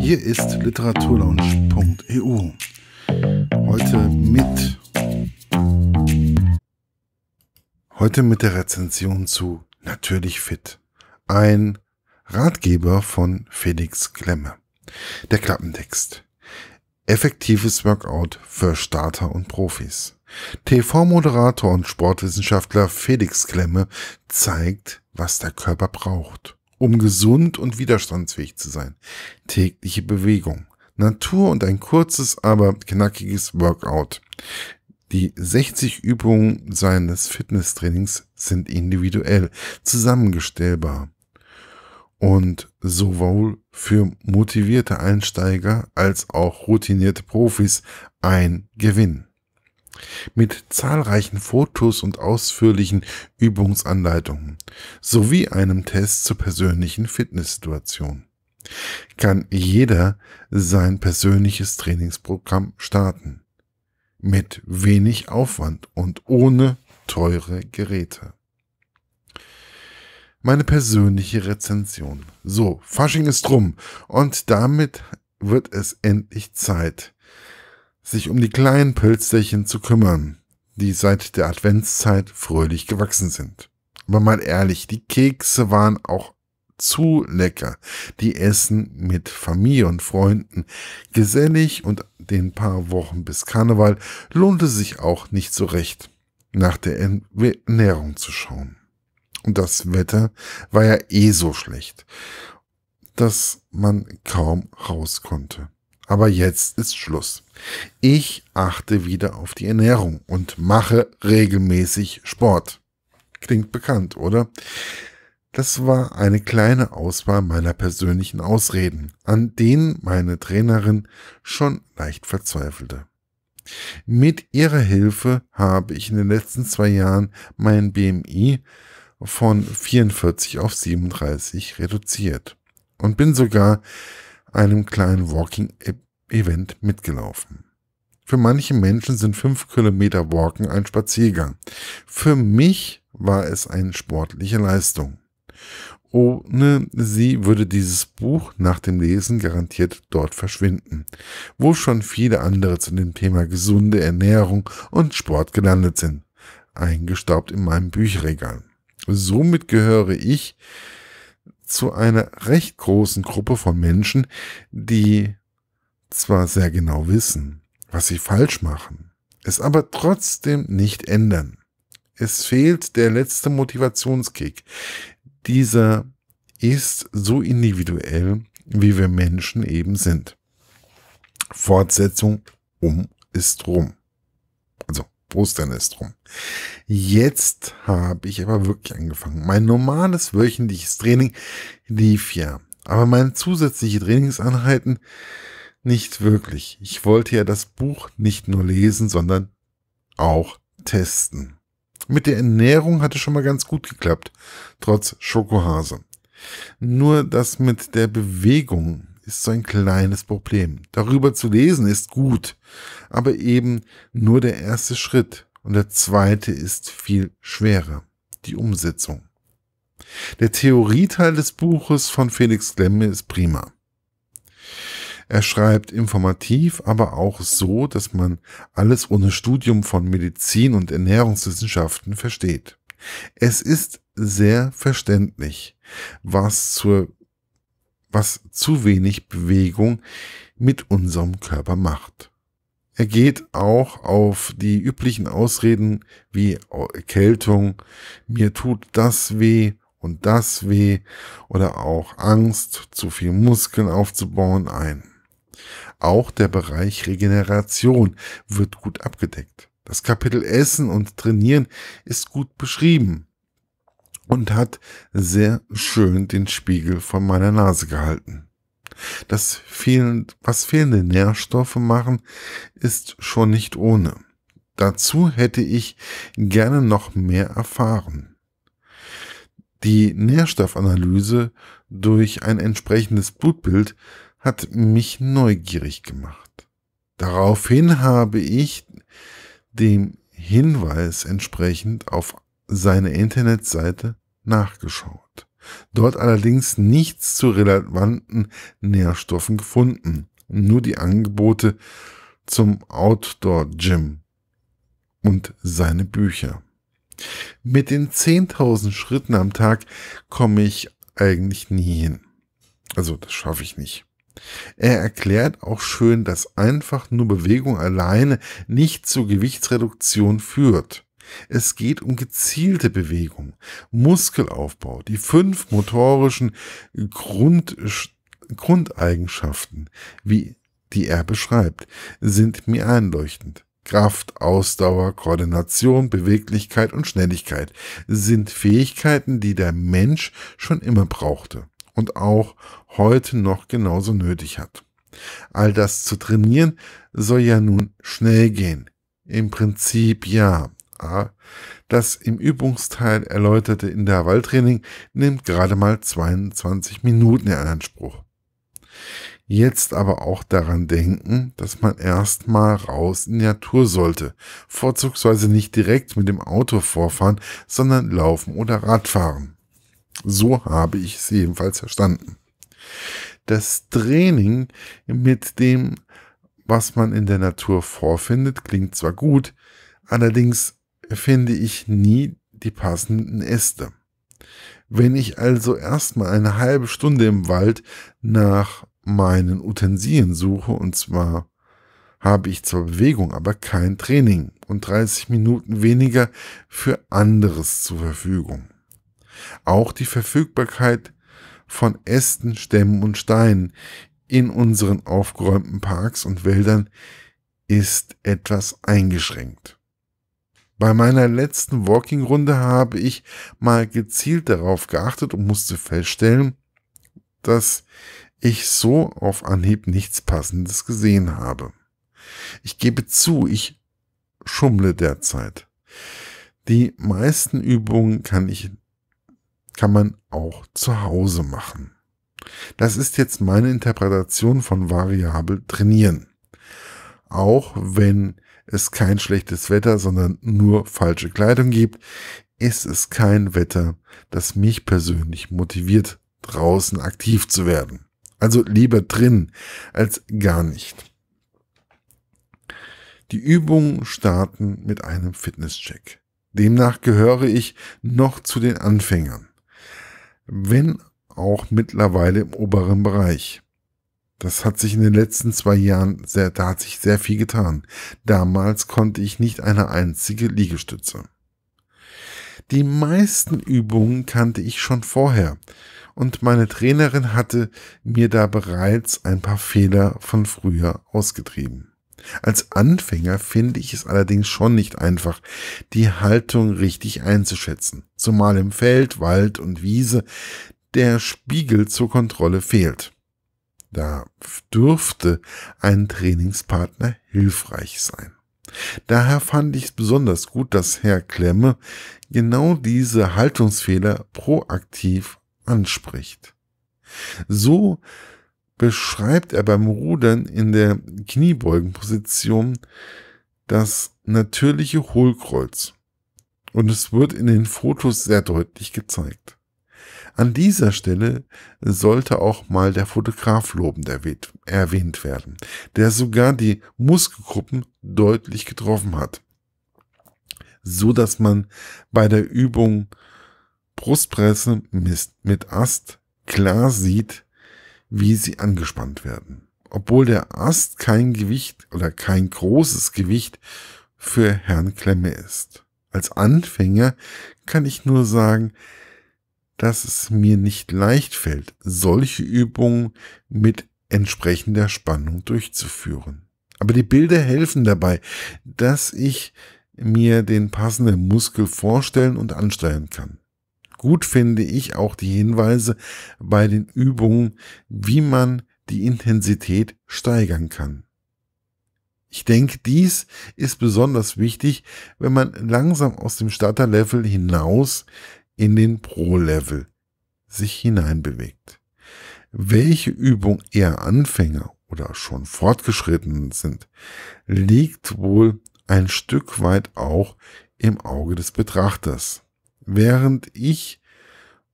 Hier ist literaturlaunch.eu. Heute mit heute mit der Rezension zu Natürlich fit. Ein Ratgeber von Felix Klemme. Der Klappentext. Effektives Workout für Starter und Profis. TV-Moderator und Sportwissenschaftler Felix Klemme zeigt, was der Körper braucht um gesund und widerstandsfähig zu sein. Tägliche Bewegung. Natur und ein kurzes, aber knackiges Workout. Die 60 Übungen seines Fitnesstrainings sind individuell zusammengestellbar und sowohl für motivierte Einsteiger als auch routinierte Profis ein Gewinn mit zahlreichen Fotos und ausführlichen Übungsanleitungen sowie einem Test zur persönlichen Fitnesssituation kann jeder sein persönliches Trainingsprogramm starten. Mit wenig Aufwand und ohne teure Geräte. Meine persönliche Rezension. So, Fasching ist rum und damit wird es endlich Zeit, sich um die kleinen Pilzerchen zu kümmern, die seit der Adventszeit fröhlich gewachsen sind. Aber mal ehrlich, die Kekse waren auch zu lecker. Die Essen mit Familie und Freunden gesellig und den paar Wochen bis Karneval lohnte sich auch nicht so recht, nach der Ernährung zu schauen. Und das Wetter war ja eh so schlecht, dass man kaum raus konnte. Aber jetzt ist Schluss. Ich achte wieder auf die Ernährung und mache regelmäßig Sport. Klingt bekannt, oder? Das war eine kleine Auswahl meiner persönlichen Ausreden, an denen meine Trainerin schon leicht verzweifelte. Mit ihrer Hilfe habe ich in den letzten zwei Jahren mein BMI von 44 auf 37 reduziert und bin sogar einem kleinen Walking-Event mitgelaufen. Für manche Menschen sind fünf Kilometer Walken ein Spaziergang. Für mich war es eine sportliche Leistung. Ohne sie würde dieses Buch nach dem Lesen garantiert dort verschwinden, wo schon viele andere zu dem Thema gesunde Ernährung und Sport gelandet sind, eingestaubt in meinem Bücherregal. Somit gehöre ich zu einer recht großen Gruppe von Menschen, die zwar sehr genau wissen, was sie falsch machen, es aber trotzdem nicht ändern. Es fehlt der letzte Motivationskick. Dieser ist so individuell, wie wir Menschen eben sind. Fortsetzung um ist rum. Wo ist drum? Jetzt habe ich aber wirklich angefangen. Mein normales wöchentliches Training lief ja. Aber meine zusätzliche Trainingseinheiten nicht wirklich. Ich wollte ja das Buch nicht nur lesen, sondern auch testen. Mit der Ernährung hatte schon mal ganz gut geklappt, trotz Schokohase. Nur das mit der Bewegung ist so ein kleines Problem. Darüber zu lesen ist gut, aber eben nur der erste Schritt und der zweite ist viel schwerer, die Umsetzung. Der Theorieteil des Buches von Felix Glemme ist prima. Er schreibt informativ, aber auch so, dass man alles ohne Studium von Medizin und Ernährungswissenschaften versteht. Es ist sehr verständlich, was zur was zu wenig Bewegung mit unserem Körper macht. Er geht auch auf die üblichen Ausreden wie oh, Erkältung, mir tut das weh und das weh oder auch Angst, zu viel Muskeln aufzubauen ein. Auch der Bereich Regeneration wird gut abgedeckt. Das Kapitel Essen und Trainieren ist gut beschrieben und hat sehr schön den Spiegel von meiner Nase gehalten. Das fehlen, was fehlende Nährstoffe machen, ist schon nicht ohne. Dazu hätte ich gerne noch mehr erfahren. Die Nährstoffanalyse durch ein entsprechendes Blutbild hat mich neugierig gemacht. Daraufhin habe ich dem Hinweis entsprechend auf seine Internetseite nachgeschaut. Dort allerdings nichts zu relevanten Nährstoffen gefunden, nur die Angebote zum Outdoor-Gym und seine Bücher. Mit den 10.000 Schritten am Tag komme ich eigentlich nie hin. Also das schaffe ich nicht. Er erklärt auch schön, dass einfach nur Bewegung alleine nicht zur Gewichtsreduktion führt. Es geht um gezielte Bewegung, Muskelaufbau, die fünf motorischen Grund, Grundeigenschaften, wie die er beschreibt, sind mir einleuchtend. Kraft, Ausdauer, Koordination, Beweglichkeit und Schnelligkeit sind Fähigkeiten, die der Mensch schon immer brauchte und auch heute noch genauso nötig hat. All das zu trainieren soll ja nun schnell gehen. Im Prinzip ja, USA. Das im Übungsteil erläuterte Intervalltraining nimmt gerade mal 22 Minuten in Anspruch. Jetzt aber auch daran denken, dass man erstmal raus in die Natur sollte. Vorzugsweise nicht direkt mit dem Auto vorfahren, sondern laufen oder Radfahren. So habe ich es jedenfalls verstanden. Das Training mit dem, was man in der Natur vorfindet, klingt zwar gut, allerdings finde ich nie die passenden Äste. Wenn ich also erstmal eine halbe Stunde im Wald nach meinen Utensilien suche, und zwar habe ich zur Bewegung, aber kein Training und 30 Minuten weniger für anderes zur Verfügung. Auch die Verfügbarkeit von Ästen, Stämmen und Steinen in unseren aufgeräumten Parks und Wäldern ist etwas eingeschränkt. Bei meiner letzten Walking-Runde habe ich mal gezielt darauf geachtet und musste feststellen, dass ich so auf Anhieb nichts Passendes gesehen habe. Ich gebe zu, ich schummle derzeit. Die meisten Übungen kann ich, kann man auch zu Hause machen. Das ist jetzt meine Interpretation von variabel trainieren. Auch wenn es kein schlechtes Wetter, sondern nur falsche Kleidung gibt, ist es kein Wetter, das mich persönlich motiviert, draußen aktiv zu werden. Also lieber drin als gar nicht. Die Übungen starten mit einem Fitnesscheck. Demnach gehöre ich noch zu den Anfängern, wenn auch mittlerweile im oberen Bereich. Das hat sich in den letzten zwei Jahren sehr, da hat sich sehr viel getan. Damals konnte ich nicht eine einzige Liegestütze. Die meisten Übungen kannte ich schon vorher und meine Trainerin hatte mir da bereits ein paar Fehler von früher ausgetrieben. Als Anfänger finde ich es allerdings schon nicht einfach, die Haltung richtig einzuschätzen, zumal im Feld, Wald und Wiese der Spiegel zur Kontrolle fehlt. Da dürfte ein Trainingspartner hilfreich sein. Daher fand ich es besonders gut, dass Herr Klemme genau diese Haltungsfehler proaktiv anspricht. So beschreibt er beim Rudern in der Kniebeugenposition das natürliche Hohlkreuz. Und es wird in den Fotos sehr deutlich gezeigt. An dieser Stelle sollte auch mal der Fotograf lobend erwähnt, werden, der sogar die Muskelgruppen deutlich getroffen hat, so dass man bei der Übung Brustpresse mit Ast klar sieht, wie sie angespannt werden. Obwohl der Ast kein Gewicht oder kein großes Gewicht für Herrn Klemme ist. Als Anfänger kann ich nur sagen, dass es mir nicht leicht fällt, solche Übungen mit entsprechender Spannung durchzuführen. Aber die Bilder helfen dabei, dass ich mir den passenden Muskel vorstellen und ansteuern kann. Gut finde ich auch die Hinweise bei den Übungen, wie man die Intensität steigern kann. Ich denke, dies ist besonders wichtig, wenn man langsam aus dem Starterlevel hinaus in den Pro-Level sich hineinbewegt. Welche Übung eher Anfänger oder schon fortgeschritten sind, liegt wohl ein Stück weit auch im Auge des Betrachters. Während ich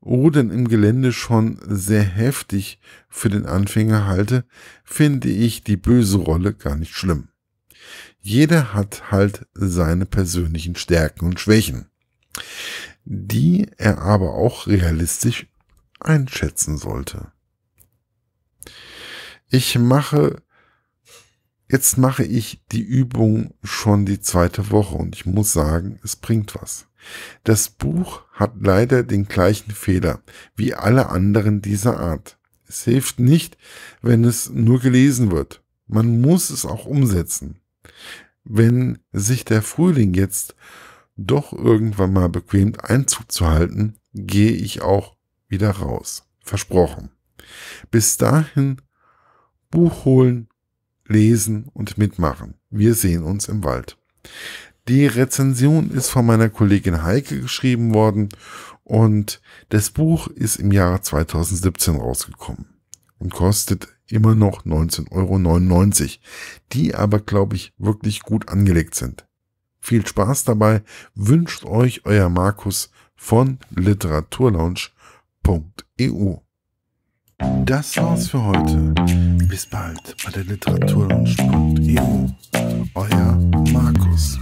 Oden im Gelände schon sehr heftig für den Anfänger halte, finde ich die böse Rolle gar nicht schlimm. Jeder hat halt seine persönlichen Stärken und Schwächen die er aber auch realistisch einschätzen sollte. Ich mache, jetzt mache ich die Übung schon die zweite Woche und ich muss sagen, es bringt was. Das Buch hat leider den gleichen Fehler wie alle anderen dieser Art. Es hilft nicht, wenn es nur gelesen wird. Man muss es auch umsetzen. Wenn sich der Frühling jetzt doch irgendwann mal bequem Einzug zu halten, gehe ich auch wieder raus. Versprochen. Bis dahin Buch holen, lesen und mitmachen. Wir sehen uns im Wald. Die Rezension ist von meiner Kollegin Heike geschrieben worden und das Buch ist im Jahre 2017 rausgekommen und kostet immer noch 19,99 Euro, die aber, glaube ich, wirklich gut angelegt sind. Viel Spaß dabei, wünscht euch euer Markus von literaturlaunch.eu. Das war's für heute. Bis bald bei der literaturlaunch.eu. Euer Markus.